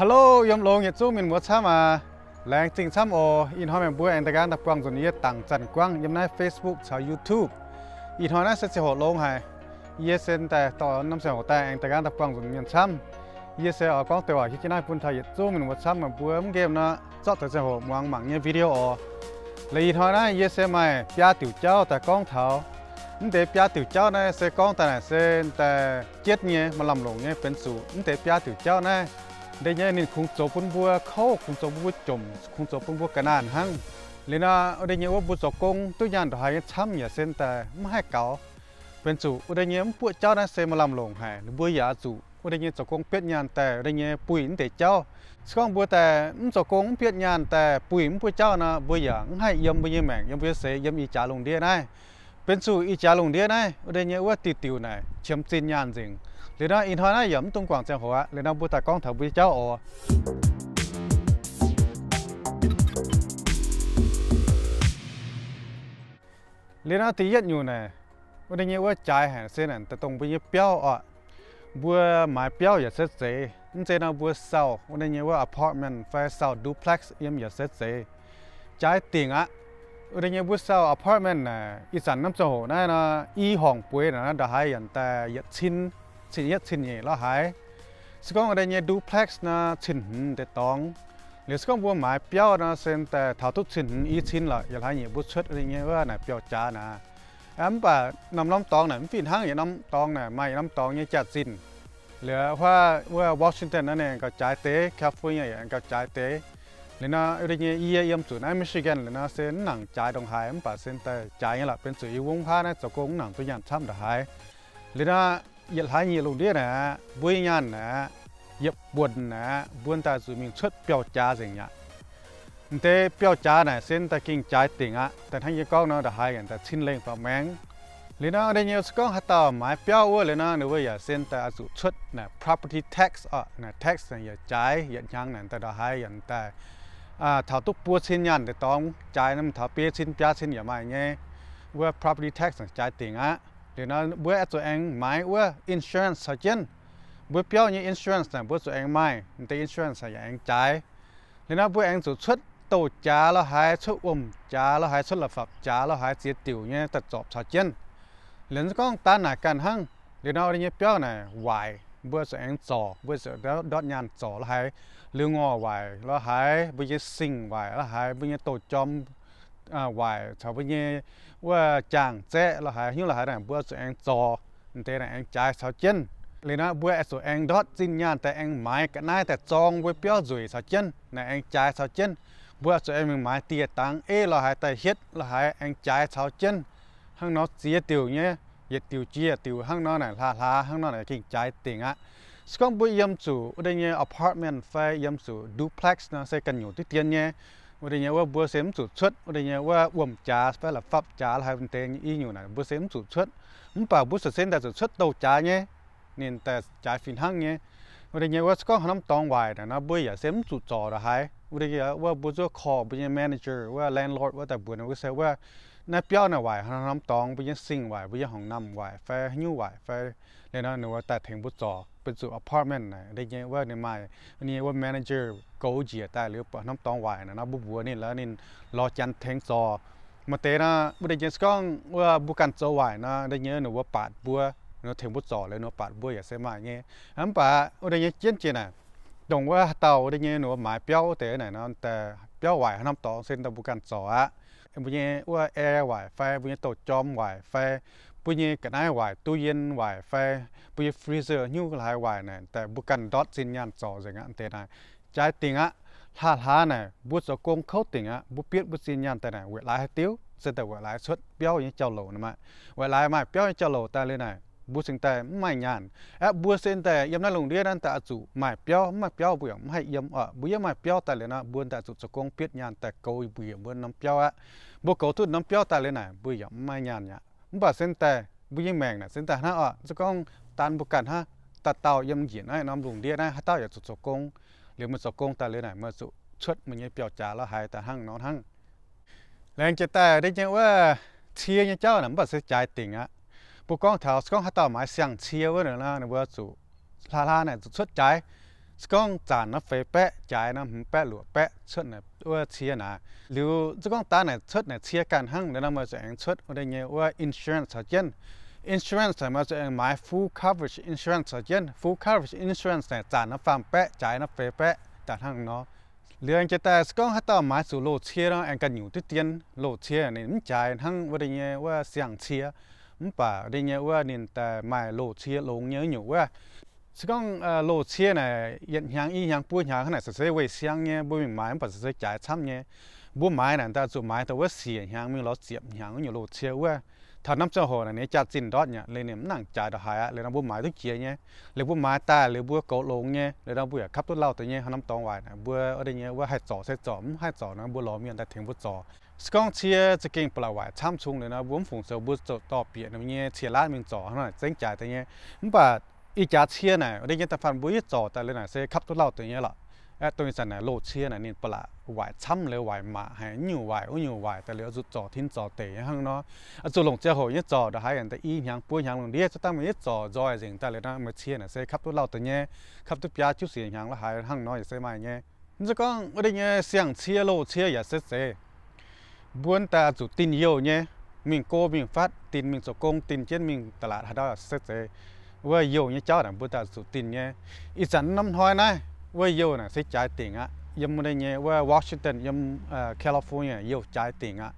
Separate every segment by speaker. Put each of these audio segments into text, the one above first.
Speaker 1: hello yom long ye chu min mo cha ma lang ting cham o in hom em bu en da gan da kwang zon ye tang chan kwang yom nai facebook cha youtube in hom na se se ho long hai ye sen ta to nam se ho ta en da gan da kwang zon min cham ye se a kwang te wa ki ki nai pun tha ye chu min mo cha ma bu em game na cho ta se ho mang mang ye video o lấy in hom na ye se mai pya tiểu chao ta kwang thao nhưng để bia tiểu cháu này sẽ con tại này sẽ tại chết nhé mà làm lộn nhé bên số nhưng để bia tiểu cháu này ได้ยันนี่คงจบปุ่นบัวเข้าคงจบบัวจมคงจบปุ่นบัวกันนานหังเลยนะได้ยันว่าบุษกงตัวยันตัวหายช้ำอย่าเส้นแต่ไม่ให้เก่าเป็นจุได้ยันบัวเจ้านั้นเซมาลำลงหายหรือบัวยาจุได้ยันจกงเปียนยันแต่ได้ยันปุ๋ยนแต่เจ้าสองบัวแต่จกงเปียนยันแต่ปุ๋ยบัวเจ้านะบัวยาให้ยำบัวยแมงยำบัวเสยยำอีจ่าลงเดียนายเป็นจุอีจ่าลงเดียนายได้ยันว่าติดติวไหนเชื่อมจินยันจริง lý đó in hoa nó yểm tung quảng trường hoa lý đó bút ta con thầu bút cháu ồ lý đó tí nhất nhiều này có đây nhiều trái hàng xe này ta tung bút biểu ạ bua mái biểu giờ sẽ dễ nhưng thế nào bua sau có đây nhiều apartment phải sau duplex yểm giờ sẽ dễ trái tiền á ở đây nhiều bữa sau apartment này ít sản năm chỗ này là y hoàng quê là nó đã chín สิยัดสินเหญ่ละหายสกองอะไรเนี่ยดูเพล็กซ์นะสินแต่ตองหรือสกองบัวหมายเปียวนะเซนแต่ถาทุกสินอีสินละอย่าหายเนี่ยบุชดอะไรเงี้ยว่าไหนเปียวจ้านะแอมป่ะน้ำน้ำตองน่ะฟินห้างอย่างน้ำตองน่ะไม่น้ำตองเนี่ยจัดสินหรือว่าว่าวอชิงตันนั่นเองก็จ่ายเตะแคฟิฟอ์เนียเองก็จ่ายเตะหรือนะอะไรเงี้ยเอี่ยมสุดนะมิชิแกนหรือนะเส้นหนังจ่ายตรงหายอันป่ะเส้นแต่จ่ายเนี่ยละเป็นสื่อวงพาานะจะโกงหนังตัวอย่างช้ำหายหรือนะยางเีลน一三年六年呢，五一年呢，一八呢，八大居民出标价人呀。แต่เปียวจ้าเนี่ยเส้นตะกิ่งจ่ายติงอ่ะแต่ทั้งยี่ก้องเนาะได้หายกันแต่ชิ้นเล็งต่อแมงหรือเนาะเดี๋ยวน้อ็หัตถ์หมายเปียวอ้วนเลยเนาะหรือว่าอย่าเส้นแต่อสุชุดเนี่ย property tax อ่ะเนี่ย tax เนี่ยอย่าจ่ายอย่ายังเนี่ยแต่ได้หายอย่างแต่อ่าถ้าตุ๊กปัวชิ้นยันแต่ต้องจ่ายน้ำถ้าเปียชิ้นเปียชิ้นอย่ามาเงี้ยว่า property tax จ่ายติงอ่ะ thì nó bữa tụi em mãi bữa insurance sao chân bữa biểu như insurance này bữa tụi em mãi thì insurance là em trái thì nó bữa em tụi xuất tàu trả là hai xuất um trả là hai xuất là pháp trả là hai diệt tiểu nhé tập dọc sao chân lần con ta nà cần hăng thì nó đi như biểu này hoài bữa tụi em trò bữa tụi đó đốt nhàn trò là hai lưu ngò hoài là hai bây như sinh hoài là hai bây như tàu chom à hoài sau bây giờ ว่าจางเจ๊เราหายหิ้วเราหายแต่บัวส่วนเองจอแต่แต่เองจ่ายสาวเจนเลยนะบัวส่วนเองดอดจินยานแต่เองหมายกันนายแต่จองไว้เปียวจุยสาวเจนแต่เองจ่ายสาวเจนบัวส่วนเองหมายเตี๋ยตังเอเราหายแต่เฮ็ดเราหายเองจ่ายสาวเจนห้างน้อเสียติวเนี่ยเย็ดติวเจียติวห้างน้อไหนลาลาห้างน้อไหนกิ่งจ่ายติงอ่ะสกังบุยยำสู่ได้เนี่ยอพาร์ตเมนต์ไฟยำสู่ดูเพล็กซ์นะใส่กันอยู่ที่เตียนเนี่ยวันนี้ว่าบัวเสมสุดชุดวันนี้ว่าอวมจ่าแปลละฟับจ่าละให้เป็นเตงอีอยู่นะบัวเสมสุดชุดมันป่าบัวเสมแต่สุดชุดโตจ่าเนี่ยเนี่ยแต่จ่าฟินหังเนี่ยวันนี้ว่าสก็น้ำตองวายนะนะบัวอย่าเสมสุดจ่อละให้วันนี้ว่าบัวจะขอบัวเนี่ยแมเนเจอร์ว่าแลนด์ลอร์ดว่าแต่บัวเนี่ยว่าเสียว่าน่าเปียวน่ะวายน้ำตองบัวเนี่ยสิ่งวายบัวเนี่ยห้องน้ำวายแฟหิ้ววายแฟเลยนะหนูว่าแต่ถึงบัวจ่อเป็นสู่อพาร์ตเมนต์นะได้เงีว่าในมาอันนี้ว่าแมเนจเจอร์โกจียตายหรือน้ำตองไหวนะนะบุบัวนี่แล้วนี่รอจันเทงซอ มาเตนะบุ่ได้เงี้ยก้องว่าบุกันโซไหวนะได้เงีหนูว่าปาดบัวเนาะเทงบุจอแล้วเนาะปาดบัวอย่าเสมาเงี้ยอันป่าได้เงี้ยเจียนเจียนะตรงว่าเตาได้เงีหนูหมายเปี้ยวเตะไหนนะแต่เปี้ยวไหวน้ำตองเส้นตะบุกันโซอะ bunye wa air wifi bunye tổ chom wifi bunye cái này wifi tủ yên wifi bunye freezer như là wifi này tại bu cần dot xin nhắn cho gì anh thế này trái tiếng á hà hà này bu số công khâu tiếng á bu biết bu xin nhắn tại này vậy lái tiêu sẽ tại vậy lái xuất béo như châu lẩu này mà vậy lái mà béo như châu lẩu ta lên này บุสิงแต่ไม่ยานเอบูสิงแต่ยำมนั่งลงเรียนนั่นแต่จูไม่เปียวไม่เปียวบุยไม่ยำม่ะบุยไม่เปียวแต่เลยนะบุญแต่จูสกงเปียดยานแต่กูบุยบุญน้ำเปียวอ่ะบุเกาทุนน้ำเปียวแต่เลยนะบุยไม่ยานเนี่ยบกสิงแต่บุยแมงนะสิงนแต่ฮะอ่ะสกงตันบุกันฮะตัดเต่ายำหยีนไอ้น้ำลงเรียนนะฮะเต่าอยากจูสกงหรือมันสกงแต่เลยนะมันจูชดมันยังเปียวจ๋าแล้วหายแต่หั่งน้องหั่งแรงจะแต่ได้ยังว่าเชียร์เจ้าหนังบอกเสียใจติ่งอะ不光头，是讲他到买香蕉个人啦，那我做拉拉呢就出ใจ是讲赚那肥白ใจ那红白绿白出呢我切呢，留是讲打呢出呢切干行，那么就用出我的嘢我 insurance 条件。insurance มาจะเองหมาย full coverage insurance เช่น full coverage insurance เนี่ยจ่ายน้ำฟังแปะจ่ายน้ำเฟแปะแต่ั่งเนาะเรื่องจะแต่ก็ให้ต่อหมายสู่โลเชียเนาะเองกันอยู่ที่เตียนโลเชียนี่มันจทั้งวันนี้ว่าเสียงเชียป่าไดเงี้ยว่านินแต่ไม่โลเชียลงเงี้ยอยู่ว่าสกองโลเชียเนี่ยยัยังอียังปุ้ยยังขนาดสส่ยเวเสียงเงี้ยบุ้ยไม้ปัสเสียจ่ายช้ำเงี้ยบุ้มไม้นั่นแต่จุดไม้แต่ว่าเสียยังมีราเสียยังอยู่โลเชียว่า ถ้าน้ำเจ้าหอเนี่ยจัดจินดอดเนี่ยเลยเนี่ยนั่งจ่ายดอกหายเลยน้ำบุ้มไม้ทุกเชียเนี่ยเลยบุ้มไม้ตาเลยบุ้มกาลงเนี่ยเลยน้ำบุ้ยขับตัวเล่าตัวเนี่ยน้ำตองไว้นะบุ้มอะไรเงี้ยว่าให้จ่อใส่จ่อให้จ่อนะบุ้ยล้อมีอันแต่ถึงบุ้มจ่อสกองเชียจะเก่งปลาไหวช้ำชุงเลยนะวุ้มฝูงจะบุสต่อเปียนเงี้ยเชียร์ล้านมึงจ่อหน่อยเจ๊งจแต่เงี้ยมันแบบอีจ่าเชียไหนได้เงี้ยแต่ฟันบุยจ่อแต่เลยไหนเสียขับตัวเล่าตัวเงี้ยล่ะไอ้ตัวนี้สันไหนโลดเชียไหนนี่ปลาไหวช้ำเลยไหวมาหายอยู่ไหวอุ้ยอยู่ไหวแต่เหลือจุดจ่อทิ้งจ่อเตะข้างเนาะจุดหลงเจ้าหัอยจ่อเดีหายอย่างแต่อีหยังปุ้ยหยังลงเดียจะตั้งมันจ่อจอยสิงแต่เลยนะมาเชียไหนเสียขับตัวเล่าตัวเงี้ยขับตัวปลาชิ้วเสียงหยังแล้วหายข้างเนาะอย่างเสียมาอย่างเงี้ยนี่จะก็ได้เงี้ยเสียงเชียโลเชียอย่าเสียเสีย buôn ta chủ tin yêu nhé mình cô mình phát tin mình số công tin trên mình tà lạt đó sẽ sẽ với yêu nhé cháu là buôn ta chủ tin nhé ít sẵn năm thôi này với yêu là sẽ trái tiền á yếm đây nhé với Washington yếm à, California yêu trái tiền á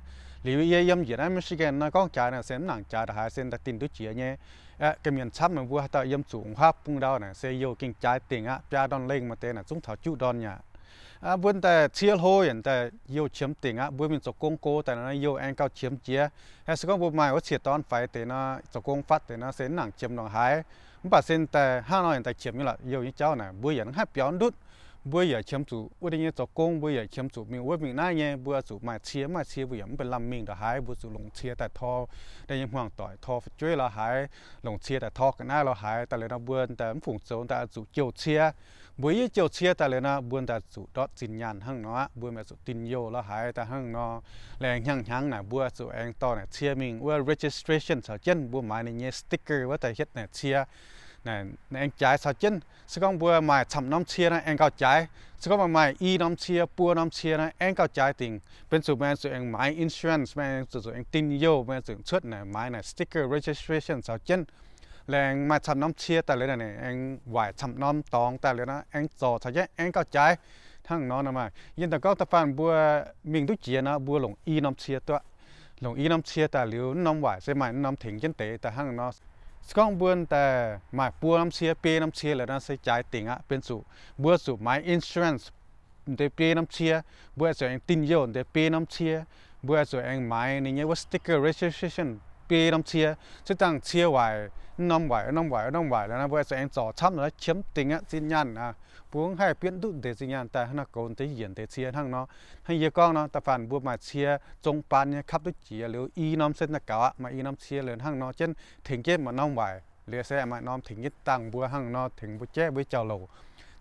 Speaker 1: liệu yêu yếm gì đó Michigan nó có trái là sẽ nặng trái là hai sen đặt tin đối chia nhé à, cái miền sắp mà vua ta yếm chủ hoa bung đau này sẽ yêu kinh trái tiền á ra đòn lên mà tên là chúng thảo chủ đòn nhà à buôn tại chia hô hiện tại yêu chiếm tỉnh á buôn mình sổ công cô tại nó yêu anh cao chiếm chia hay sự công buôn mày có chia tón phải thì nó sổ công phát thì nó sẽ nặng chiếm nặng hái bà xin tại ha nó hiện tại chiếm như là yêu những cháu này buôn hiện hai bón đút buôn hiện chiếm chủ buôn đi sổ công buôn hiện chiếm chủ mình buôn mình nay nhé buôn chủ mà chia mà chia buôn hiện bên làm mình đã hái buôn chủ lồng chia tại thò đây những hoàng tỏi thò phải chơi là hái lồng chia tại thò cái này là hái tại lấy nó buôn tại phụng sâu tại chủ chiều chia buổi chiều chia ta lên na buôn ta chủ đó tin nhàn hăng nó buôn mà chủ tin yêu là hai ta hăng nó là nhăng nhăng này buôn chủ anh to này chia mình qua registration sao chân buôn mãi này nhé sticker với tài hết này chia này anh trái sao chân sẽ không buôn mãi chậm năm chia này anh cao trái sẽ không mãi y năm chia buôn năm chia này anh cao trái tiền bên chủ bên chủ anh mãi insurance bên chủ chủ anh tin yêu bên chủ xuất này mãi này sticker registration sao chân แรงมาชำน้ำเชียแต่เลยนะเนี่ยแองไหวชำน้ำตองแต่เลยนะแองจอทะไยมแองก็ใจทั้งน้องนะมายินแต่ก็ตะฟันบัวมิงตุเจียนะบัวหลงอีน้ำเชียตัวหลงอีน้ำเชียแต่เหลียวน้ำไหวใช่ไหมน้ำถึงเจนเตะแต่ทั้งน้องสกองบืวนแต่หมายปัวน้ำเชียเปยน้ำเชียเลยนะใช้จ่ายติ่งอ่ะเป็นสูบัวสูหมายอินชูเรนซ์เดเปน้ำเชียบัวสวนเองตินโยนเดเปยน้ำเชียบัวสวนเองหมายนี่เงี้ยว่าสติ๊กเกอร์เรสเทชันปีน้ำเชียชื่อตั้งเชียไหวน้ำไหวน้ำไหวน้ำไหวแล้วนะเวลเแสงจ่อช้ำแล้วเชื้มติงอ่ะสิยันอ่ะพวงให้เปลี่ยนดุเดสิยันแต่หนกโกนแต่เหยียนเด่เชียทั้งเนาะให้เยก้องเนาะแต่ฝันบัวมาเชียจงปานเนี่ยขับด้วยเจียหรืออีน้ำเส้นนักเก่าะมาอีน้ำเชียเหลือทั้งเนาะเช่นถึงเก็บมาน้ำไหวเรือแสมาน้องถึงยึดตั้งบัวทั้งเนาะถึงบัวแจ้บัวเจ้าโหล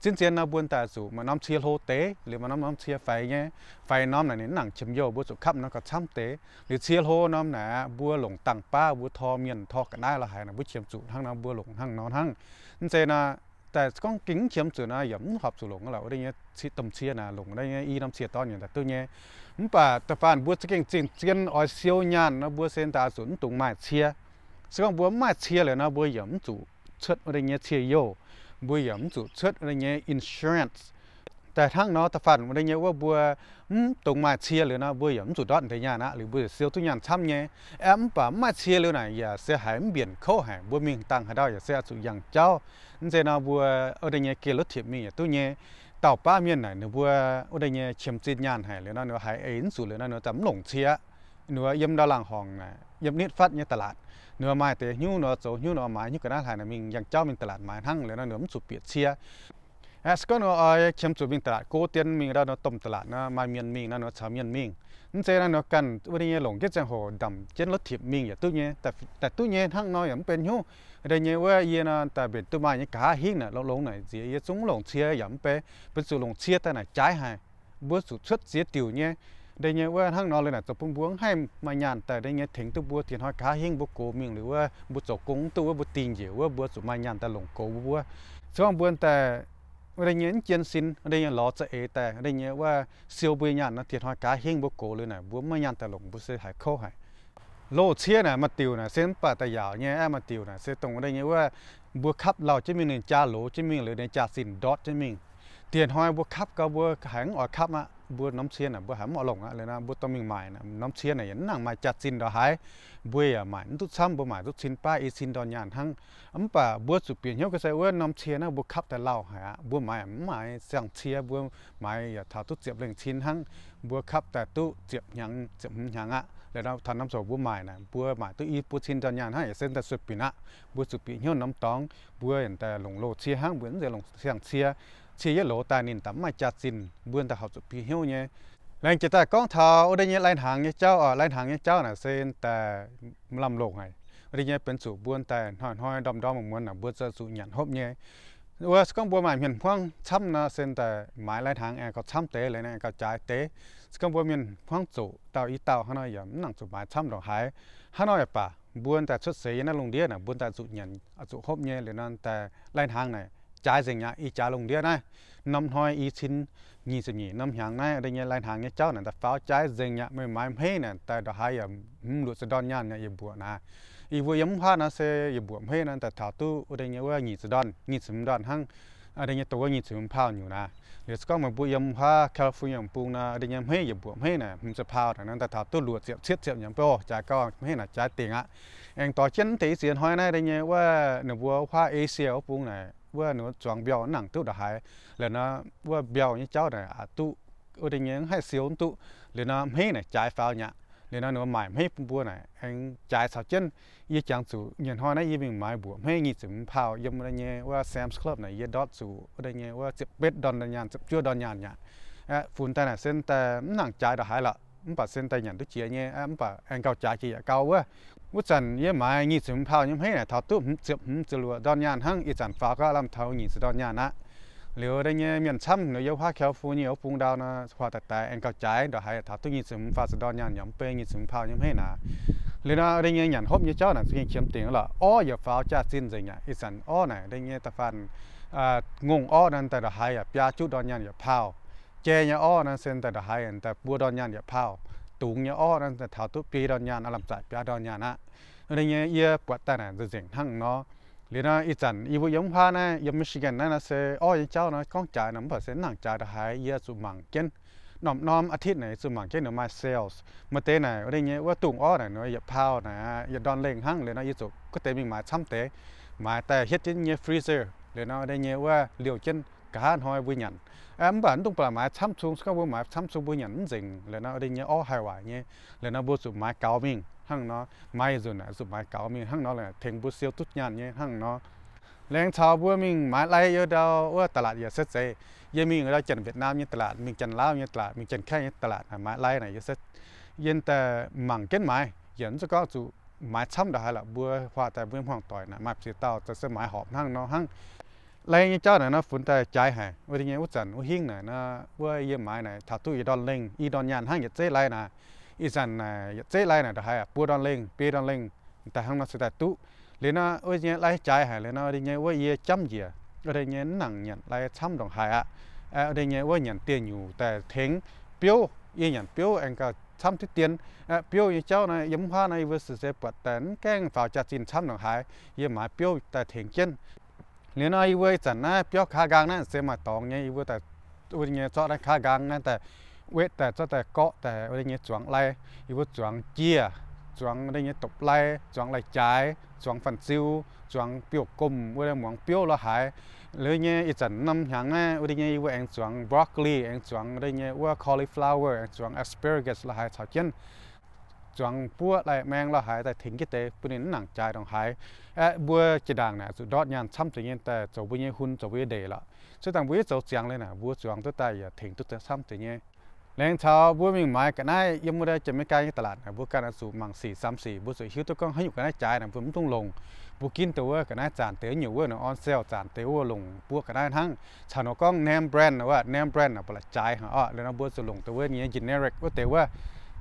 Speaker 1: จริงๆนะบุญตาสูมันน้ำเชียโฮเตหรือมันน้ำน้ำเชียไฟเงี้ยไฟน้ำไหนนี่หนังชิมโยบุสุขับน้งก็ช้ำเตหรือเชียโฮน้ำไหนบัวหลงต่างป้าบัวทอเมียนทอกันได้ละหายนะบุเชียมสูทั้งน้ำบัวหลงทั้งนอนทั้งจริงๆนะแต่ก้องกิ้งเชียมสูน่ะย่หอบสูหลงเราได้เงี้ยชิตมเชียนะหลงได้เงี้ยอีน้ำเชียตอนอย่างแต่ตัวเงี้ยมันป่าแต่ฟานบัวจะเก่งจริงเชียนออยเซียวยานนะบัวเซนตาสูนตุงมาเชียก้องบัวมาเชียเลยนะบัวหย่ำสูเชิดอะไรเงี้ยเชียโยบัวหยมจุดเชิดอะไรเงี้ย insurance แต่ทั้งเนาะตะฝันอะไรเงี้ยว่าบัวตรงมาเชียร์เลยนะบัวหยมจุดดอนแต่ยานะหรือบัวเซียวตุยันช้ำเงี้ยแอมป่ามาเชียร์เลยนะอย่าเสียหายเบียนเข้าหายบัวมีตังค์ให้ได้อย่าเสียสุอย่างเจ้านั่นเจนะบัวอะไรเงี้ยเกลือเทียมมีตัวเงี้ยต่อป้าเมียนไหนเนื้อบัวอะไรเงี้ยเชียมจีนยานหายเลยนะเนื้อหายเอ็นสุดเลยนะเนื้อจำหลงเชียร์ nửa yếm đó làng hòn eh, yếm nít phát như tà lạt nữa mai thế nhu nó chỗ nhu nó mai như cái đó là mình dành cho mình tà lạt mãi hăng là nó nấm sụp biệt chia à có nó ai kiếm sụp mình tà lạt cố tiền mình ra nó tôm tà lạt nó mai miền mình nó nó chả miền mình nên thế là nó cần với những lồng cái giang hồ đầm trên lớp thiệp mình vậy tôi nhé tại tại tôi nhé hăng nói yếm bên nhu đây nhé đây nhé ua hăng nó lên là tập phun buông hay mà nhàn tại đây nhé thỉnh tu bua tiền hoa cá hiên bố cố miệng nữa ua bố tổ cúng tu ua bố tiền gì ua bố chỗ mà nhàn tại lồng cố bua xong buôn tại đây nhé chiến sinh đây nhé lọ chạy ế tại đây nhé ua siêu bùi nhàn nó tiền hoa cá hiên bố cố lên này bố mà nhàn tại lồng bố sẽ hải khô hải lô chia này mà tiêu này xem bà tài giàu nhé em à mà tiêu này sẽ tổng đây nhé ua bố khắp lò chứ mình nên cha lỗ chứ mình lựa nên cha xin đốt chứ mình tiền hoa bữa khắp cả bữa hàng ở khắp á bữa nấm xiên à bữa hám ở lồng á lên á bữa tôm mình mài nấm xiên này nhấn nặng mài chặt xin đó hái bữa à mài tút xăm bữa mài tút xin pa y xin đó nhàn hăng ấm bà bữa sụp biển nhau cái xe bữa nấm xiên á bữa khắp tại lao hả bữa mài mài sang chia bữa mài thả tút diệp lên xin hăng bữa khắp tại tụ diệp nhàng diệp nhàng á แล้วเราทำน้ำสบัวใหม่นะบัวใหม่ตัวอีปูชินจันยานให้เส้นแต่สุดปีนะบัวสุดปีเหี้ยน้ำตองบัวเห็นแต่หลงโลเชียห้างเหมือนเดี๋ยวหลงเสียงเชียเชียโลตานินตัมมาจัดสินเบืนอตะเขาสุพีเฮี้ยวเนี่ยแรงจิตตากองเท้าได้เนี่ยล่หางเนี่ยเจ้าอ่าล่หางเนี่ยเจ้าน่ะเส้นแต่ลำโลกไงได้เนี่ยเป็นสู่บืนแต่ห้อยหอยดอมดอมเหมือนน่ะบืวนจะสู่หยันฮบเนี่ยว่าสกังบัวหมายเห็นพ้วงช้ำนะเส้นแต่หมายลายทางแอก็ช้ำเตะเลยนะก็จ่ายเตะสกังบัวมีนพ้วงสุเต่าอีเต่าฮานอยอย่านั่งสุหมายช้ำดอกหายฮานอยป่าบ้วนแต่ชุดเสียนั่นลงเดียน่ะบ้วนแต่สุ่หยันสุ่ฮบเนี่ยหรือนั่นแต่ลายทางไหน trái rừng nhá y trái lùng đĩa này năm hoi y xin nhị sự nhị năm hàng này đây nhá lại hàng nhá cháu này ta pháo trái rừng nhá mới mai mấy này ta đã hai em lụt sẽ đòn nhá nhá yếm bùa nà y vừa yếm hoa nó sẽ yếm bùa mấy này ta thảo tu ở đây nhá vừa nhị sự đòn, nhị sự đòn hăng ở đây nhá tôi nhị sự phao nhiều nà để có một bụi yếm hoa California bùn nà ở đây nhá mấy yếm bùa mấy này mình sẽ phao này ta thảo tu lụt diệp xiết diệp nhá bùa trái cao mấy này trái tiền á anh tỏ chân tí tiền hoa này đây nhá vừa nửa bùa hoa Asia bùn này vừa nó chọn biểu nặng tu đã hay, là nó vừa biểu như cháu này à tu ở đây những hay siêu tu là nó mấy này trái pháo nhá là nó nó mãi mấy bùa này anh trái sao chân y chẳng chủ nhận hoa này y mình mãi bùa mấy nghìn chấm phao yếm ở đây nhé qua Sam's Club này y đốt chủ ở đây nghe, qua chụp bếp đòn đòn nhàn chụp chưa đòn nhàn nhá à phun tay này xin tay nặng trái đã hay là mình bảo xin tay nhận được chia nghe, à mình bảo anh cao trái kia cao quá วุจันยี่ยมายงี่สิมพาวยิ่งให้เนี่ยทอตุ้มจ็บจลัวดอนยานหั่งอีจันฟ้าก็ลำเทาหงีสดอนยานะเหลือได้เงี้ยเมียนช้ำเหลือเยาผ้าเขียวฟูเหนียวปูงดาวนะพอแต่แต่เอ็นเกัาใจดอกให้ทอตุ้มงี่สิงฟ้าสดอนยานย่อมเปนงี่สิมพาวยิ่งให้นะหรือนะได้เงี้ยหยันฮบยี่เจ้าหนังสิ่งเขียมเตียงละอ้ออย่าฟ้าจ้าสิ้นใจเนี่ยอีสันอ้อไหนได้เงี้ยตะฟันงงอ้อนั้นแต่ดอกให้ปยาจุดอนยานอย่าพาวเจยอ้อนั้นเซนแต่ดอกให้แต่บัวดอนยานอย่าพาว tuồng nhà ó đang thảo tu bia đó nhà nó làm sạch bia đó nhà nó nên nhớ yêu quạt ta này rồi dừng hăng nó liền nó ít trận yêu giống hoa này giống Michigan này nó sẽ ó những cháu nó con trái nó phải sẽ nặng trai đó hay yêu sự mảng kiến nòm nòm อาทิตย์ไหนสมัครเช่นมาเซลส์มาเตไหนอะไรเงี้ยว่าตุ่งอ้อไหนเนาะอย่าพาวนะอย่าดอนเล่งหั่งเลยเนาะยี่สุก็เตมีหมาช้ำเตหมาแต่เฮ็ดเช่นเงี้ยฟรีเซอร์เลยเนาะอะไรเงี้ยว่าเหลียวเช่นกระหานหอยวิญญาณ em bản tung bà mà chăm chung ska bố mà chăm chung bố nhận dình là nó đi nhớ ở hải ngoại nhé là nó bố sụp máy cao mình hăng nó máy rồi nè sụp máy cao mình hăng nó là thành bố siêu tốt nhàn nhé hăng nó lên sau bố mình máy lại ở đâu ở tà lạt giờ sẽ dễ giờ mình ở đâu chân Việt Nam như tà lạt mình chân Lào như tà lạt mình chân Khai như tà lạt mà lại này giờ sẽ yên ta mảng kết mai dẫn cho các nó hăng lấy như cháu này nó phun ta trái hả với những út dần u hiên này nó với yên mãi này thà tu y đòn linh y đòn nhàn hang yết chế lại này y dần này yết chế lại này đó hay à, bùa đòn linh bia đòn linh ta hang nó sẽ ta tu lấy nó với những lấy trái hả lấy nó đi những với yên chấm gì ở đây như nặng nhận lấy chấm đồng hại à, ở đây như với nhận tiền nhiều, nhiều แต่ thính biểu yên nhận biểu anh cả chăm thiết tiền biểu như cháu này giống hoa này với sự sẽ bật tấn keng vào chặt chín chăm đồng hại yên mãi biểu tại thính chân nếu nó yêu ấy chẳng na biết khá gang na xem mà tòng nghe yêu แต่อุยเงี้ยชอบได้ข้ากังนั่นแต่เวทแต่ชอบแต่เกาะแต่อุยเงี้ยจวงไล่อีวุจวงเจียจวงอุยเงี้ยตบไล่จวงไหลใจจวงฝันซิวจวงเปียวกลมอุยหมวงเปียวละหายหรือเงี้ยอีจันน้ำหางนั่นอุยเงี้ยอีวุเองจวงบรอกโคลีเองจวงอุยเงี้ยว่าคอลิฟลาวเวอร์เองจวงแอสเปอร์เกสละหายชาวเจนจังปัวไรแมงเราหายแต่ถึงกิเตปุินหนังใจต้องหายเอบัวจีดังเนี่ยสุดยอดยันซ้ำถึงยันแต่จะวิาณหุ่นจะวิ่งเดละสุดต่างวิ่งจะเสียงเลยนะบัวจวงตัวตาย่ถึงตัวชต่ซ้ำถึงยันแรงชาวบัวมีงไม้กันได้ยังไม่ได้จะไม่ไกลตลาดนะบัวการสูบมังสีซสามสีบัวสวยหิ้วตัวก้องให้อยู่กันได้ใจนะบัวมันต้องลงบัวกินตัวกันได้จานเต๋ออยู่ว่าเนาะออนเซลจานเต๋อวลงบัวกันได้ทั้งชาวนกก้องแนมแบรนด์นะว่าแนมแบรนด์นะประหลาดใจฮะอ๋อแล้วนะบัวะลงตัวเนี้ยจินเนริกว่าเต่ว่า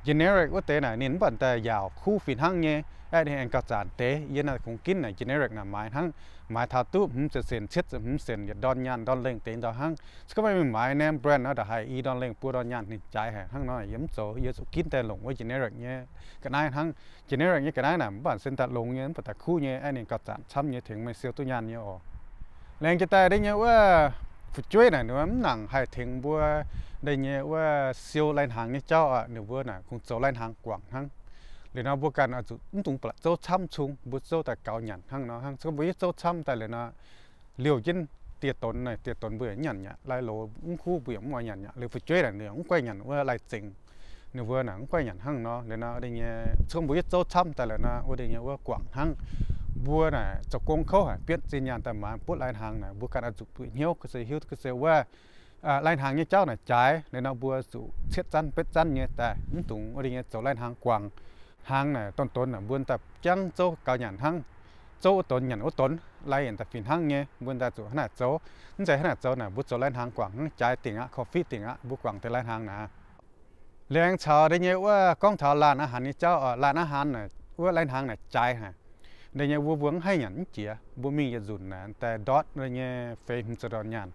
Speaker 1: generic ว่าเต้นะนินบันแต่ยาวคู่ฟินหังเงี้ยไอ้เนี่เองกระจานเต้ยันน่ะคงกินนะ generic นะหมายหั้งหมายทาตุ้มเสเส้นเช็ดหุมเส้นอย่ดอนยันดอนเล่งเต็งดอนหังสก็ไม่มีหมายเนี่ยแบรนด์นะแต่ให้อีดอนเล่งปูดอนยันนี่ใจแห่งทั้งน้อยยิ้ำโจยสุกินแต่หลงว่า generic เงี้ยก็ได้ทั้ง generic เงี้ยก็ได้นะบันเส้นตัดลงเงี้ยนัแต่คู่เงี้ยไอ้เนี่ยกระจานช้ำเงี้ยถึงไม่เสียวตุยันเงี้ยอ๋อแรงจะตายได้เงี้ยว่า phụ chuối này nếu nữa nặng hay thiên bua đây nhé qua siêu lên hàng như cho à nếu bua này cũng cháu lên hàng quảng hăng để nó bua cần à chủ cũng chúng là cháu chăm chung bút cháu tại cao nhận hăng nó hăng xong bua cháu chăm tại liền nó liều dân tiệt tốn này tiệt tốn bưởi nhận nhá lại lỗ cũng khu bưởi cũng ngoài nhận nhá liền phụ chuối này nếu cũng quay nhận qua lại chỉnh nếu vừa nắng quay nhận hăng nó để nó đây nhé xong bua cháu chăm tại liền nó ở đây nhé qua quảng hăng บัวน่ะจะกงเขาเปียดจีนยานแต่มาพู๊ดลายทางน่ะบัวการอาจุปุ๋ยเหี้ยวก็เสียหิวก็เสียว่าลายทางเนี่ยเจ้าน่ะจ่ยในนาบัวสู่เช็ดจันเป็ดจันเนี่ยแต่ตุงอะไรเงี้ยจะลายทางกว้างทางน่ะต้นต้นน่ะบัวแต่จังโจกาวหยันทางโจต้นหยันโอต้นลายหยันแต่ฝีทางเงี้ยบัวแต่จู่ขนาดโจนั่นใจขนาดโจน่ะบัวจะลายทางกว้างใจติ่งอ่ะคอฟฟี่ติ่งอ่ะบัวกว้างแต่ลายทางน่ะเลีงชาวได้เงี้ยว่าก้องชาวลานอาหารนี่เจ้าลานอาหารน่ะว่าลายทางน่ะจฮะ đây nhà vua vương hay nhắn chia bố mình giờ dùn nè tại đót đây nhà phê hum sờ đòn nhàn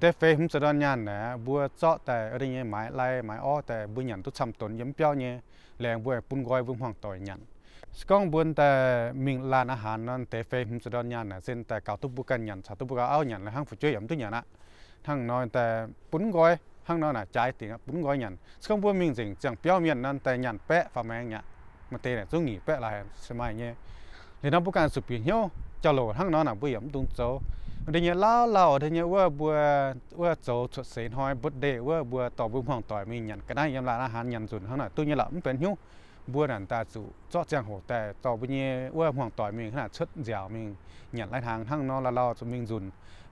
Speaker 1: tại phê hum sờ đòn nhàn nè vua chọ tại ở đây nhà mái lai mái o tại bữa nhàn tốt xăm tốn yếm béo nhé lèng vua bún gói vương hoàng tội nhàn con buôn tại mình là na hàn nên tại phê hum sờ đòn nhàn nè xin tại cào túc bu can nhàn sao túc bu áo nhàn là hàng phụ chơi yếm tu nhàn á thằng nói tại bún gói hang nói là trái thì bún gói nhàn không bún mình dình chẳng béo miền nên tại nhàn pẹ và mẹ nhàn mà tê là tôi nghỉ pẹ lại xem mai nhé นน้ำปูการสุปิโจะโลทั้งน้องหนังเบียตุงโจเดี๋ยวเล่าเล่าเดี๋ยวว่าบัวว่าโจชดเสนหอยบุตรเดว่าบัวต่อบุญห้องต่อยมีหยันก็ได้ยามลาอาหารหยันสุนทั้งนั้นตุงเนี่ยหลับเป็นหิวบัวนันตาจูจอดจังหัวแต่ต่อบุญเนี่ยว่าห้องต่อยมีขนาดชดเดี่ยวมีหยันไรทางทั้งน้องเราเ่าจะมีสุน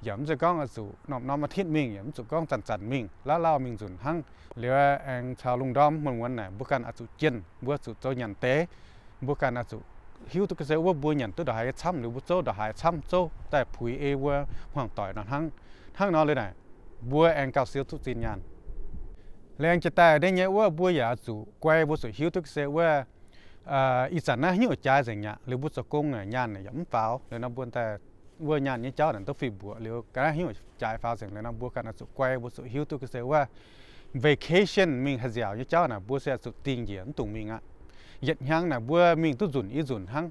Speaker 1: ยำจะก้องสุนองนองมาทิศมีหยำจุก้องจันจันมีแล้วเล่ามีสุนทั้งเหลือแองชาวลุงดอมมือนวันไหนบุกันอาจุเจนบัวสุโจยันเตบุกันอาจุ hiu tôi cái xe wa bu nhận tôi đã hai chăm lưu bút châu đã hai chăm châu tại phui e wa hoàn tỏi là hăng hăng nói lên này bua anh cao siêu tu tin nhàn lên cái ta đây nhé wa bua giả chủ quay bút sự hiu tôi cái xe wa à ít sản na nhiều trái gì nhá lưu bút sơ công này nhàn này giống pháo lên nó buôn tại vừa nhàn như cháu đàn tôi phi bùa liệu cái hiểu trái pháo rừng nên nó bùa cái nó sự quay bút sự hiu tôi cái xe wa vacation mình hay dạo như cháu này bùa sẽ sự tiền diễn tụng mình ạ à hiện hàng là vừa mình tu dùn ý dùn hăng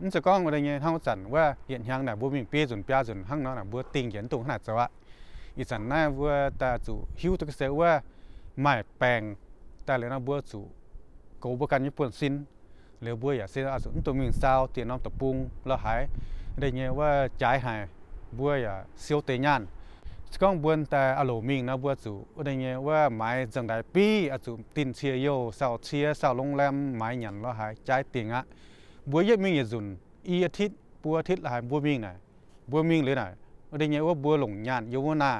Speaker 1: nên sẽ có người đây nhé hăng sản vừa hiện hàng là vừa mình bia dùn bia dùn hăng nó là vừa tình hiện tụng hạt sao ạ ý sản na vừa ta chủ hữu tức sẽ vừa mải bèn ta lấy nó vừa chủ cố bữa căn như buồn xin lấy vừa giả xin à dũng tụi mình sao tiền nó tập bung lo hại, đây nhé vừa trái hại, vừa giả siêu tế nhàn สก้องบวนแต่อารมิงนะบัวจูอะไรเงี้ยว่าหมายจังไดปีอาจูตินเชียโยสาวเชียสาวโรงแรมหมายหยันแล้วหายใจเตียงอ่ะบัวเยอะมิงยจุนอีอาทิตย์บัวอาทิตย์หายบัวมิงไหนบัวมิงหนือไหนอะไรเงี้ยว่าบัวหลงยานยมวนา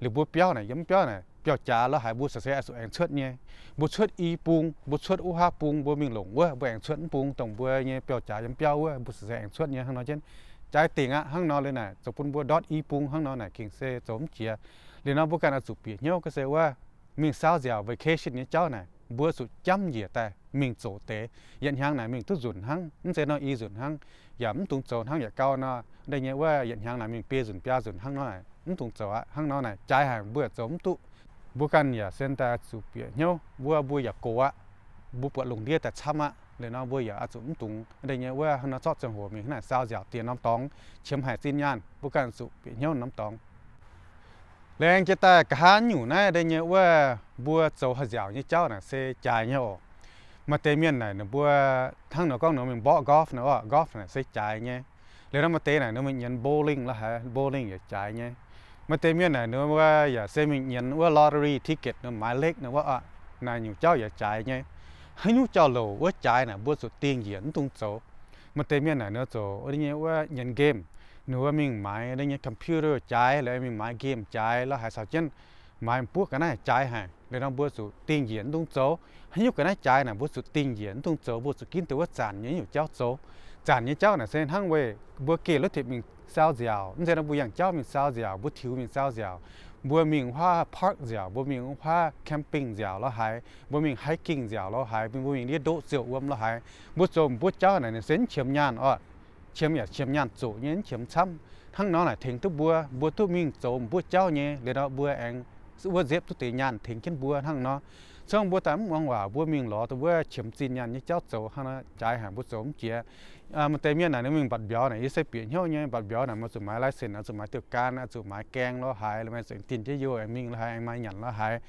Speaker 1: หรือบัวเปี้ยวไหนย้ำเปี้ยวไหนเปี้ยวจ้าแล้วหายบัวเสียสุเองเชิดเงี้ยบัวเชิดอีปุงบัวเชิดอุฮาปุงบัวมิงหลงเว้ยบัวเองเชิดปุงตรงบัวเนี้ยเปี้ยวจ้าย้ำเปี้ยวเว้ยบัวเสียเองเชิดเงี้ย้างนอ้เช่น trái tiền á hăng nó lên này chụp phun búa đốt y pung hăng nó này kinh xe chấm chia liền nó bua cái là chụp biển nhau cái xe qua mình sao dẻo vacation khế xin cháu này bua sụt chấm gì ta mình chỗ tế nhận hàng này mình thức dùn hăng những sẽ nói y dùn hăng giảm tung chỗ hăng giả cao nó đây nhớ qua nhận hàng này mình pia dùn pia dùn hăng nó này những tung chỗ hăng nó này trái hàng bua chấm tụ bua căn nhà sen ta chụp biển nhau bua bua giả cố á bua bua lùng đĩa ta chăm á เลยน้องบ่อยากอาจุมตุงอะไรเงี้ยว่าน้องชอบจังหัวมีขนาดซาวเสียเตียนน้ำตองเชื่อมหายสิ้นยานผู้การสุเปียเหี้ยน้ำตองแรงจะแต่กานอยู่นะได้เงี้ยว่าบัวเจ้าหายาวเนี่ยเจ้าน่ะเสียใจเงี้ยออกมาเตมียนไหนเนี่ยบัวทั้งหนอก้องหนอมันบ่กอล์ฟนะว่ากอล์ฟน่ะเสียใจเงี้ยแล้วมาเตไหนเนี่ยมันยันโบลิ่งละฮะโบลิ่งอย่าใจเงี้ยมาเตมียนไหนเนี่ยว่าอย่าเสียมันยันว่าลอตเตอรี่ทิกเก็ตเนี่ยหมายเลขเนี่ยว่าอ่ะนายอยู่เจ้าอย่าใจเงี้ย hắn nhúc cho lầu ở trái nè bữa số tiền gì ấn tung số mà tên miền này nữa số ở đây nhé ở nhận game nữa mình máy đây nhé computer trái là mình máy game trái là hai sao chân máy bút cái này trái hàng để nó bữa số tiền gì ấn tung số hắn nhúc cái này trái nè bữa số tiền gì ấn tung số bữa số kiếm từ ở sàn nhé nhiều cháu số sàn nhé cháu này xem hăng về bữa kia lúc thì mình sao dạo nên nó bữa dạng cháu mình sao dạo bữa thiếu mình sao dạo บัวมิงว่าพาร์คเสียบัวมิงว่าแคมปิ้งเสียแล้วหายบัวมิงไฮกิ้งเสียแล้วหายเป็นบัวมิงเรียดโดเสียวอ้วมแล้วหายบัวจมบัวเจ้าไหนเส้นเฉียมยานอ้อเฉียมอย่าเฉียมยานจู่เงี้ยเฉียมช้ำทั้งน้องไหนถึงทุบัวบัวทุมิงจมบัวเจ้าเนี่ยเลยเนาะบัวเองบัวเจ็บทุตียานถึงเช่นบัวทั้งเนาะ trong bữa tắm ông hòa bữa mình lo tôi bữa chấm tin nhắn như cháu cháu hana trái hàng bữa giống kia à mà tại miền này nếu mình bật béo này sẽ biến nhau nhé bật béo này mà dùng máy lái xe nó dùng máy tự can nó dùng máy keng nó hay là mình dùng tin chứ yêu em mình là hay em mai nhận nó hay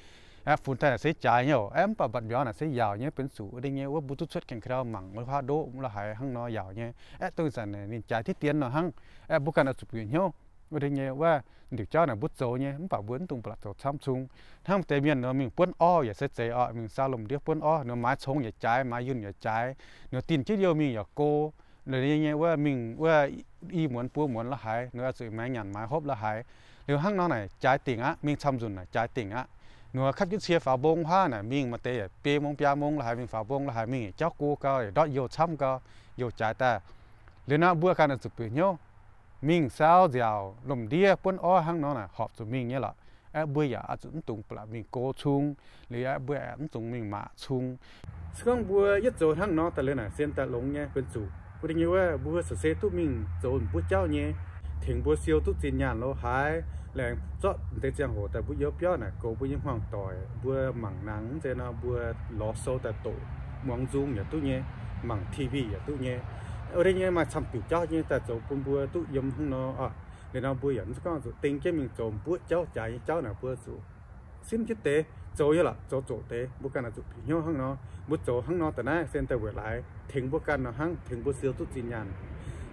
Speaker 1: à phun tay là sẽ trái nhau em bà bật béo này sẽ giàu nhé bên sủ đi nhé ว่า bút xuất cảnh khao mảng mà hoa đỗ là hay hăng nó giàu nhé à tôi rằng này trái thiết tiến nó hăng à bút can nó dùng biến nhau ว่าได้เงี้ยว่าเดี๋ยวเจ้าหนังบุตรโจเนี่ยมันป่าเวิ้นตรงปลาโจซ้ำซุงทั้งเตมียนเนาะมึงป้วนอ้ออย่าเสียใจอ้อมึงซาลมเดียวป้วนอ้อเนาะไม้ชงอย่าใจไม้ยืนอย่าใจเนาะตีนเจียวมีอย่าโกเลยได้เงี้ยว่ามึงว่าอีหมวนปัวหมวนละหายเนาะสื่อไม้หยันไม้ฮบละหายเดี๋ยวห้างน้องไหนใจติ่งอ่ะมึงซ้ำซุนน่ะใจติ่งอ่ะเนาะคัดยึดเสียฝาบงผ้าน่ะมึงมาเตะเปยมงปยามงละหายมึงฝาบงละหายมึงเจ้ากูก็ดอดโยช้ำก็โยใจแต่เลยนะบัวการสุดเปลี่ยว mình sao giàu lồng đĩa quân o hang nó là họp cho mình nhé là à bây giờ à chúng tung là mình cố chung lý à bây giờ chúng mình mà chung sáng bữa nhất rồi hang nó ta lên là xem ta lồng nhé bên chủ bây giờ là bữa sơ sơ tụi mình rồi bữa cháu nhé thỉnh bữa siêu tụi tiền nhà nó hái làm cho để giang hồ ta bữa yếu béo này cố bữa những hoàng tỏi bữa mảng nắng thế nào bữa ló sâu tại tổ mong dung nhà tụi nhé mảng tivi nhà tụi nhé ở đây nhưng mà sản phẩm cho nhưng ta chỗ bún bùa tụ yếm không nó à để nó bùa yếm con chỗ tính cái mình chỗ bùa cho trái cháu nào bùa chỗ xin cái tế chỗ như là chỗ chỗ tế bùa cái là chỗ bị nhau hăng nó bùa chỗ hăng nó từ nãy xem ta về lại thỉnh bùa cái nó hăng thỉnh bùa siêu tụt chín nhàn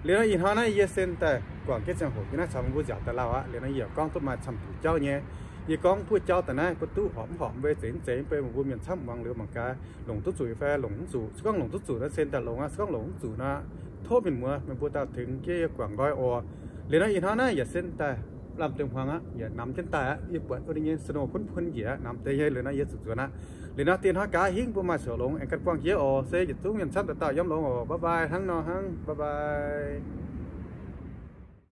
Speaker 1: liền nói in hoa này giờ xem ta quảng cái sản phẩm cái nó sản bùa giả ta lao á liền nói giờ con tôi mà sản phẩm cho nhé vì con bùa cho từ nãy có tụ hỏm hỏm về chén chén về một bùa miền thăm bằng lửa bằng cá lồng tút chuỗi pha lồng tút chuỗi con lồng tút chuỗi nó xem ta lồng á con lồng tút chuỗi nó ทบเป็นมัวมันพูดตาถึงเกี่ยวกว่างร้อยออเรื่องอีท่านะอย่าเส้นแต่ลำเต็มหังอ่ะอย่านำเช่นแต่อย่าปวดอะไรเงี้ยสนุกพุ่นพุ่นเหยียนำเตยเลยนะเยอะสุดๆนะเรื่อเตียนหฮากาหิ้งปูมาเสลงแองกันกว้างเยอะออเสียจุดตุ้งยันซับแต่ต่อย้อมลงออบ๊ายบายทั้งนอทั้งบ๊ายบาย